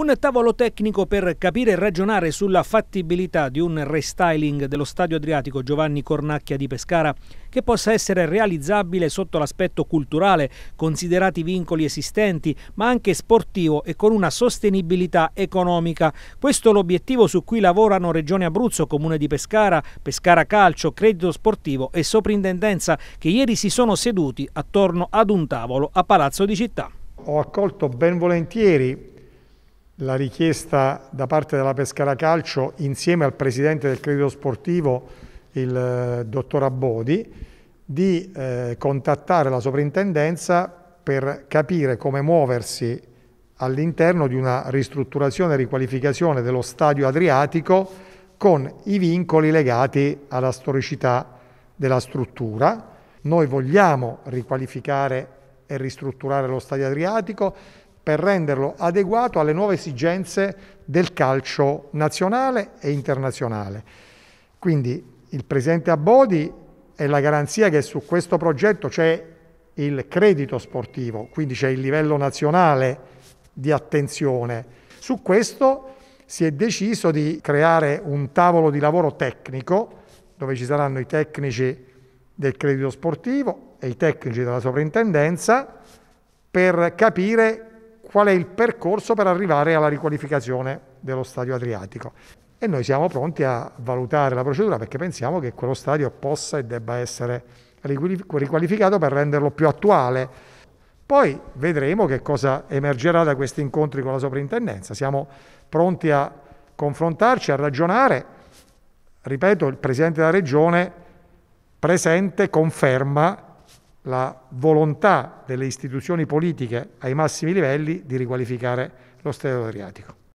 Un tavolo tecnico per capire e ragionare sulla fattibilità di un restyling dello stadio adriatico Giovanni Cornacchia di Pescara che possa essere realizzabile sotto l'aspetto culturale, considerati i vincoli esistenti, ma anche sportivo e con una sostenibilità economica. Questo è l'obiettivo su cui lavorano Regione Abruzzo, Comune di Pescara, Pescara Calcio, Credito Sportivo e Soprintendenza che ieri si sono seduti attorno ad un tavolo a Palazzo di Città. Ho accolto ben volentieri la richiesta da parte della Pescara Calcio insieme al presidente del credito sportivo, il eh, dottor Abbodi, di eh, contattare la sovrintendenza per capire come muoversi all'interno di una ristrutturazione e riqualificazione dello stadio Adriatico con i vincoli legati alla storicità della struttura. Noi vogliamo riqualificare e ristrutturare lo stadio Adriatico, per renderlo adeguato alle nuove esigenze del calcio nazionale e internazionale. Quindi il presidente Abodi è la garanzia che su questo progetto c'è il credito sportivo, quindi c'è il livello nazionale di attenzione. Su questo si è deciso di creare un tavolo di lavoro tecnico dove ci saranno i tecnici del credito sportivo e i tecnici della sovrintendenza per capire qual è il percorso per arrivare alla riqualificazione dello stadio Adriatico. E noi siamo pronti a valutare la procedura perché pensiamo che quello stadio possa e debba essere riqualificato per renderlo più attuale. Poi vedremo che cosa emergerà da questi incontri con la soprintendenza. Siamo pronti a confrontarci, a ragionare. Ripeto, il Presidente della Regione presente conferma la volontà delle istituzioni politiche ai massimi livelli di riqualificare lo Stato adriatico.